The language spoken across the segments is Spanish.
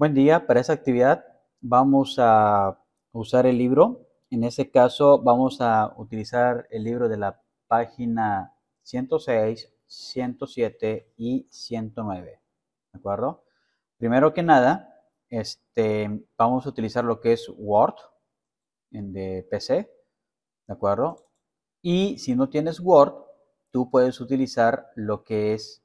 Buen día, para esa actividad vamos a usar el libro. En este caso vamos a utilizar el libro de la página 106, 107 y 109. ¿De acuerdo? Primero que nada, este, vamos a utilizar lo que es Word en de PC. ¿De acuerdo? Y si no tienes Word, tú puedes utilizar lo que es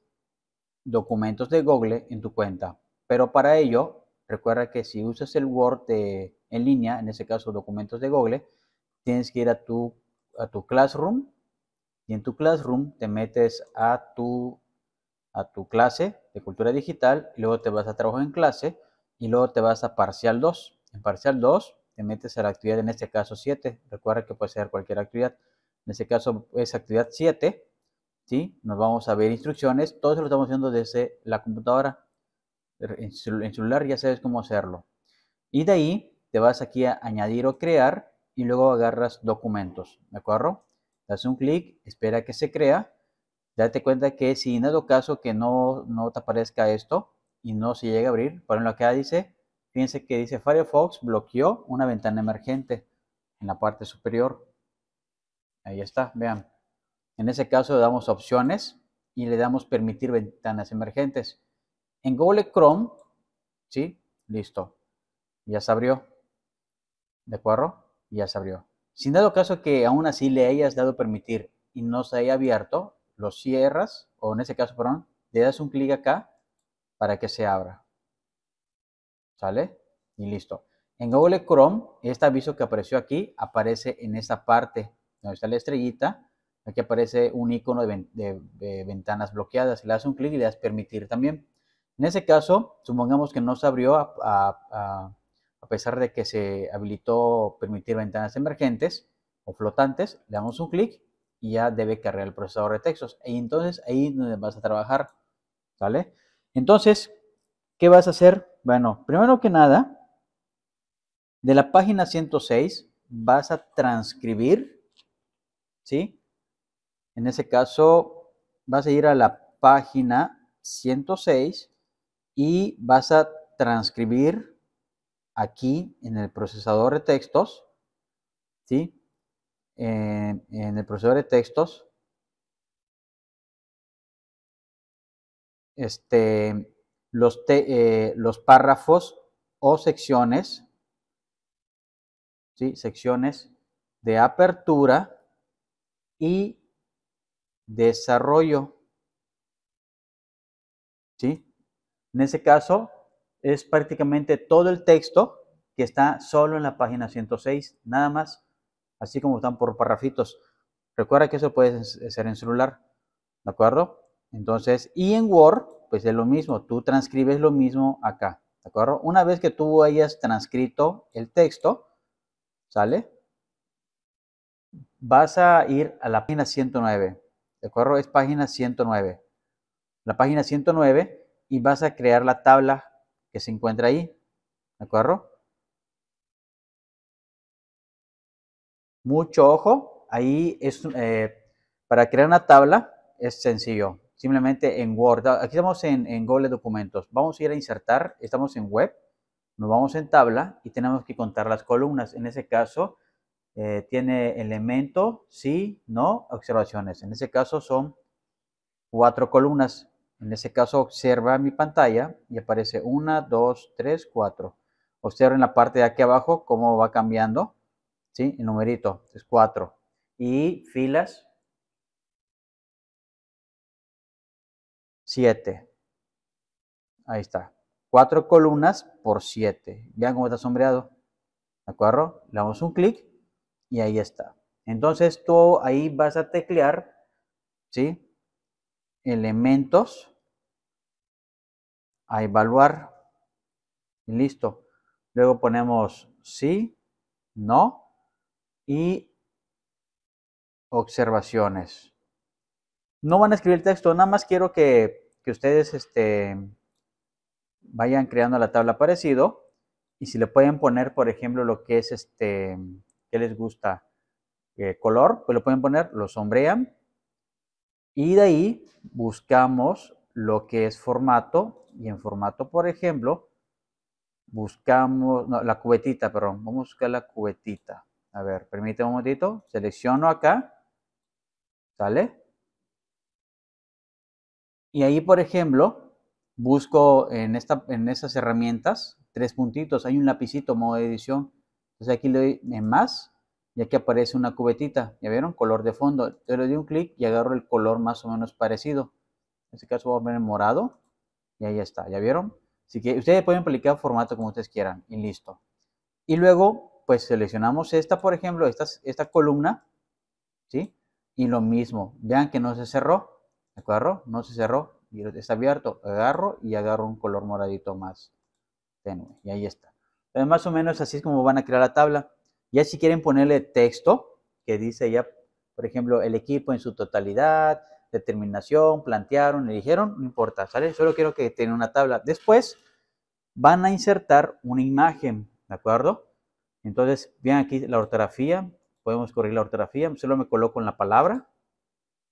documentos de Google en tu cuenta. Pero para ello Recuerda que si usas el Word en línea, en este caso documentos de Google, tienes que ir a tu, a tu Classroom y en tu Classroom te metes a tu, a tu clase de cultura digital, luego te vas a trabajo en clase y luego te vas a parcial 2. En parcial 2 te metes a la actividad, en este caso 7. Recuerda que puede ser cualquier actividad. En este caso es actividad 7. ¿sí? Nos vamos a ver instrucciones. Todo lo estamos viendo desde la computadora en celular ya sabes cómo hacerlo. Y de ahí te vas aquí a añadir o crear y luego agarras documentos, ¿de acuerdo? Das un clic, espera que se crea. Date cuenta que si en dado caso que no, te aparezca esto y no se llega a abrir, por que acá dice, fíjense que dice Firefox bloqueó una ventana emergente en la parte superior. Ahí está, vean. En ese caso le damos opciones y le damos permitir ventanas emergentes en Google Chrome, ¿sí? Listo. Ya se abrió. ¿De acuerdo? Ya se abrió. Sin dado caso que aún así le hayas dado permitir y no se haya abierto, lo cierras, o en ese caso, perdón, le das un clic acá para que se abra. ¿Sale? Y listo. En Google Chrome, este aviso que apareció aquí aparece en esta parte donde está la estrellita. Aquí aparece un icono de, de ventanas bloqueadas. Le das un clic y le das permitir también. En ese caso, supongamos que no se abrió a, pesar de que se habilitó permitir ventanas emergentes o flotantes, le damos un clic y ya debe cargar el procesador de textos. Y entonces ahí es donde vas a trabajar, ¿vale? Entonces, ¿qué vas a hacer? Bueno, primero que nada, de la página 106 vas a transcribir, ¿sí? En ese caso, vas a ir a la página 106 y vas a transcribir aquí en el procesador de textos, ¿sí? en el procesador de textos, este, los, eh, los párrafos o secciones, ¿sí? secciones de apertura y desarrollo. ¿Sí? En ese caso, es prácticamente todo el texto que está solo en la página 106, nada más, así como están por parrafitos. Recuerda que eso puede ser en celular, ¿de acuerdo? Entonces, y en Word, pues es lo mismo, tú transcribes lo mismo acá, ¿de acuerdo? Una vez que tú hayas transcrito el texto, ¿sale? Vas a ir a la página 109, ¿de acuerdo? Es página 109. La página 109 y vas a crear la tabla que se encuentra ahí. ¿De acuerdo? Mucho ojo, ahí es eh, para crear una tabla es sencillo. Simplemente en Word, ah, aquí estamos en, Google Documentos. Vamos a ir a insertar, estamos en Web, nos vamos en tabla y tenemos que contar las columnas. En ese caso, eh, tiene elemento, sí, no, observaciones. En ese caso son cuatro columnas. En este caso, observa mi pantalla y aparece 1, 2, 3, 4. Observa en la parte de aquí abajo cómo va cambiando, ¿sí? El numerito es 4. Y filas, 7. Ahí está. 4 columnas por 7. Vean cómo está sombreado. ¿De acuerdo? Le damos un clic y ahí está. Entonces tú ahí vas a teclear, ¿sí? Elementos a evaluar. Y listo. Luego ponemos sí, no y observaciones. No van a escribir texto, nada más quiero que, ustedes este, vayan creando la tabla parecido y si le pueden poner, por ejemplo, lo que es este, que les gusta eh, color, pues lo pueden poner, lo sombrean y de ahí buscamos lo que es formato y en formato, por ejemplo, buscamos, la cubetita, perdón, vamos a buscar la cubetita. A ver, permítame un momentito, selecciono acá, ¿sale? Y ahí, por ejemplo, busco en, esta, en estas herramientas, tres puntitos, hay un lapicito modo de edición. Entonces aquí le doy en más y aquí aparece una cubetita, ¿ya vieron? Color de fondo. Entonces le doy un clic y agarro el color más o menos parecido. En este caso voy a poner morado y ahí está, ¿ya vieron? Así que ustedes pueden aplicar formato como ustedes quieran y listo. Y luego, pues seleccionamos esta, por ejemplo, esta, esta columna, ¿sí? Y lo mismo, vean que no se cerró, ¿de acuerdo? No se cerró, y está abierto, agarro y agarro un color moradito más tenue, y ahí está. más o menos así es como van a crear la tabla. Ya si quieren ponerle texto, que dice ya, por ejemplo, el equipo en su totalidad, determinación, plantearon, le dijeron no importa, ¿sale? Solo quiero que tengan una tabla. Después van a insertar una imagen, ¿de acuerdo? Entonces, vean aquí la ortografía, podemos correr la ortografía, solo me coloco en la palabra,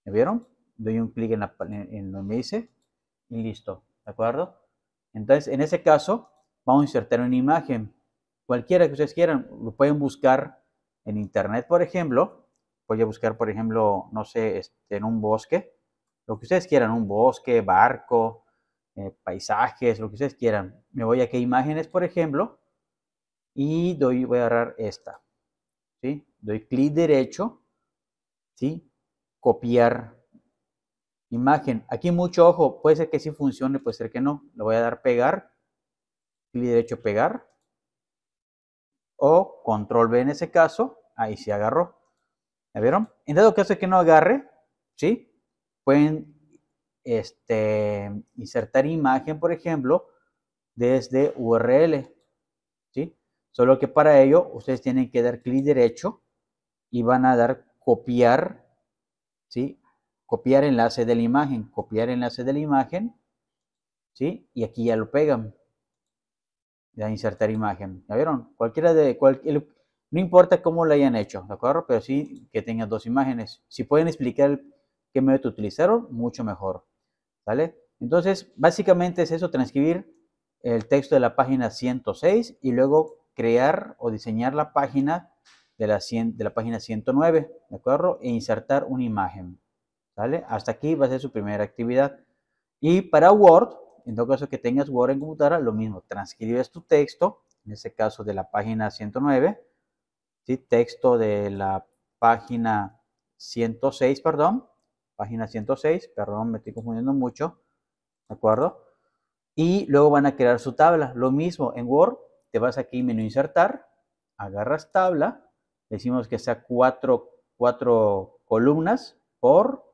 ¿me vieron? Doy un clic en, la, en, en dice y listo, ¿de acuerdo? Entonces, en ese caso, vamos a insertar una imagen, cualquiera que ustedes quieran, lo pueden buscar en internet, por ejemplo, voy a buscar, por ejemplo, no sé, este, en un bosque, lo que ustedes quieran, un bosque, barco, eh, paisajes, lo que ustedes quieran. Me voy a a imágenes, por ejemplo, y doy, voy a agarrar esta. ¿sí? Doy clic derecho, ¿sí? copiar imagen. Aquí mucho ojo, puede ser que sí funcione, puede ser que no. Le voy a dar pegar, clic derecho pegar, o control B en ese caso, ahí se agarró. ¿Ya vieron? En dado caso de que no agarre, ¿sí? Pueden este, insertar imagen, por ejemplo, desde URL, ¿sí? Solo que para ello ustedes tienen que dar clic derecho y van a dar copiar, ¿sí? Copiar enlace de la imagen, copiar enlace de la imagen, ¿sí? Y aquí ya lo pegan. Ya insertar imagen. ¿Ya vieron? Cualquiera de, no importa cómo lo hayan hecho, ¿de acuerdo? Pero sí que tengan dos imágenes. Si pueden explicar qué método utilizaron, mucho mejor. ¿Vale? Entonces, básicamente es eso, transcribir el texto de la página 106 y luego crear o diseñar la página de la, 100, de la página 109, ¿de acuerdo? E insertar una imagen, ¿vale? Hasta aquí va a ser su primera actividad. Y para Word, en todo caso que tengas Word en computadora, lo mismo, transcribes tu texto, en este caso de la página 109, texto de la página 106, perdón, página 106, perdón, me estoy confundiendo mucho, ¿de acuerdo? Y luego van a crear su tabla. Lo mismo en Word, te vas aquí, menú insertar, agarras tabla, decimos que sea cuatro, columnas por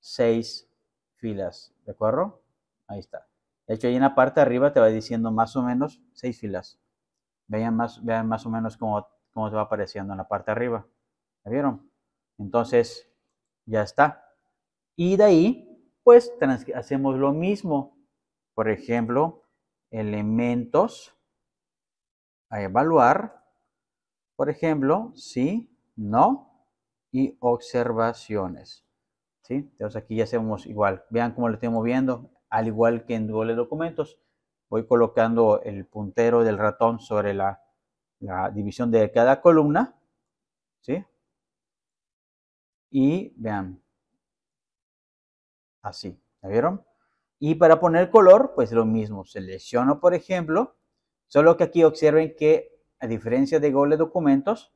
seis filas, ¿de acuerdo? Ahí está. De hecho, ahí en la parte de arriba te va diciendo más o menos seis filas. Vean más, vean más o menos cómo cómo va apareciendo en la parte arriba. vieron? Entonces, ya está. Y de ahí, pues hacemos lo mismo. Por ejemplo, elementos a evaluar. Por ejemplo, sí, no y observaciones. ¿Sí? Entonces aquí ya hacemos igual. Vean cómo lo estoy moviendo. Al igual que en doble documentos, voy colocando el puntero del ratón sobre la la división de cada columna, ¿sí? Y vean, así, vieron? Y para poner color, pues lo mismo, selecciono, por ejemplo, solo que aquí observen que a diferencia de Google Documentos,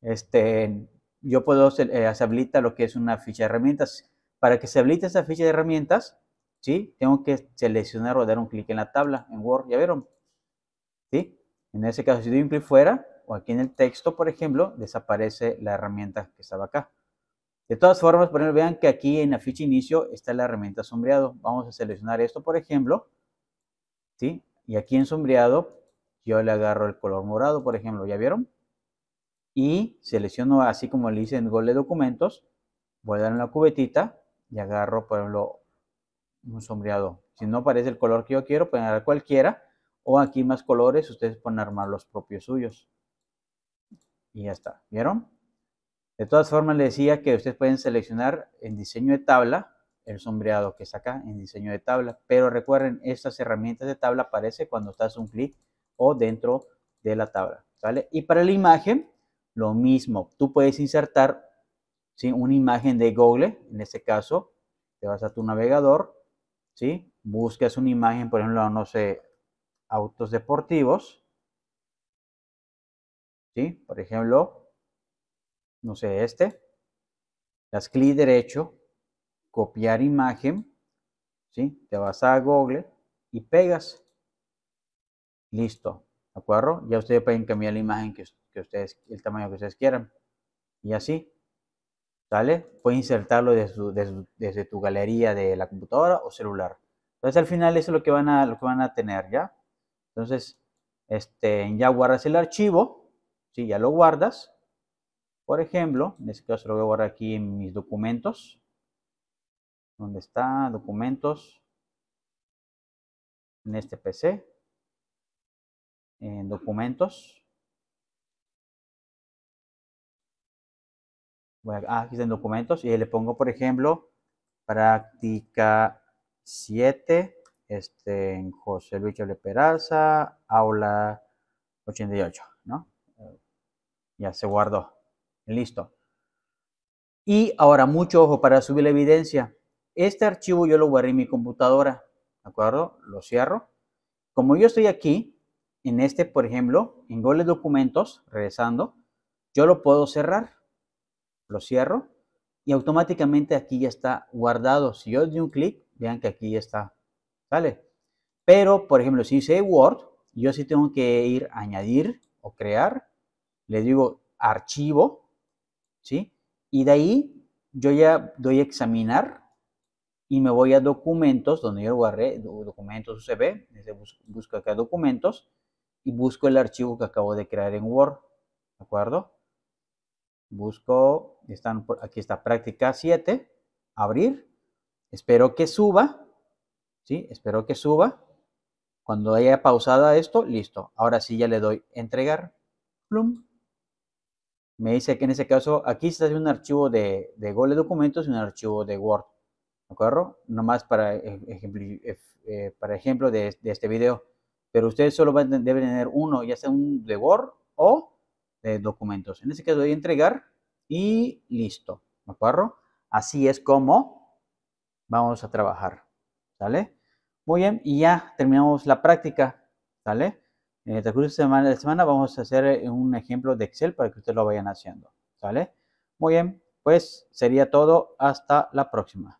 este, yo puedo eh, hacer se habilita lo que es una ficha de herramientas. Para que se habilite esa ficha de herramientas, ¿sí? tengo que seleccionar o dar un clic en la tabla en Word, ya vieron. ¿Sí? En ese caso, si doy un fuera, o aquí en el texto, por ejemplo, desaparece la herramienta que estaba acá. De todas formas, por ejemplo, vean que aquí en la ficha inicio está la herramienta sombreado. Vamos a seleccionar esto, por ejemplo, ¿sí? Y aquí en sombreado yo le agarro el color morado, por ejemplo, ¿ya vieron? Y selecciono así como le hice en Google Documentos, voy a dar una cubetita y agarro, por ejemplo, un sombreado. Si no aparece el color que yo quiero, pueden agarrar cualquiera o aquí más colores, ustedes pueden armar los propios suyos. Y ya está, ¿vieron? De todas formas, les decía que ustedes pueden seleccionar en diseño de tabla el sombreado que está acá, en diseño de tabla. Pero recuerden, estas herramientas de tabla aparecen cuando estás un clic o dentro de la tabla, ¿sale? Y para la imagen, lo mismo. Tú puedes insertar ¿sí? una imagen de Google, en este caso, te vas a tu navegador, ¿sí? Buscas una imagen, por ejemplo, no sé, autos deportivos. ¿Sí? Por ejemplo, no sé, este. Das clic derecho, copiar imagen. ¿Sí? Te vas a Google y pegas. Listo. ¿De acuerdo? Ya ustedes pueden cambiar la imagen que, ustedes, el tamaño que ustedes quieran. Y así. ¿Sale? Puedes insertarlo desde, desde tu galería de la computadora o celular. Entonces al final eso es lo que van a, lo que van a tener, ¿ya? Entonces, este, ya guardas el archivo, si ¿sí? ya lo guardas. Por ejemplo, en este caso lo voy a guardar aquí en mis documentos. ¿Dónde está? Documentos. En este PC. En documentos. voy ah, aquí en documentos. Y le pongo, por ejemplo, práctica 7 este, en José Luis Chole Peraza, aula 88, ¿no? Ya se guardó. Listo. Y ahora, mucho ojo para subir la evidencia. Este archivo yo lo guardé en mi computadora, ¿de acuerdo? Lo cierro. Como yo estoy aquí, en este, por ejemplo, en goles documentos, regresando, yo lo puedo cerrar. Lo cierro y automáticamente aquí ya está guardado. Si yo doy un clic, vean que aquí ya está ¿Vale? Pero, por ejemplo, si dice Word, yo sí tengo que ir a añadir o crear, le digo archivo, ¿sí? Y de ahí yo ya doy examinar y me voy a documentos, donde yo guardé documentos UCB, busco acá documentos y busco el archivo que acabo de crear en Word, ¿de acuerdo? Busco, están, aquí está práctica 7, abrir, espero que suba ¿sí? Espero que suba. Cuando haya pausado esto, listo. Ahora sí ya le doy entregar. Plum. Me dice que en ese caso, aquí está un archivo de, de Google Documentos y un archivo de Word. ¿De acuerdo? Nomás para, ejemplo, eh, para ejemplo de, este video. Pero ustedes solo deben tener uno, ya sea un de Word o de documentos. En ese caso doy entregar y listo. ¿De acuerdo? Así es como vamos a trabajar. ¿Sale? Muy bien, y ya terminamos la práctica, ¿vale? En el transcurso de semana, de semana vamos a hacer eh, un ejemplo de Excel para que ustedes lo vayan haciendo, ¿vale? Muy bien, pues sería todo. Hasta la próxima.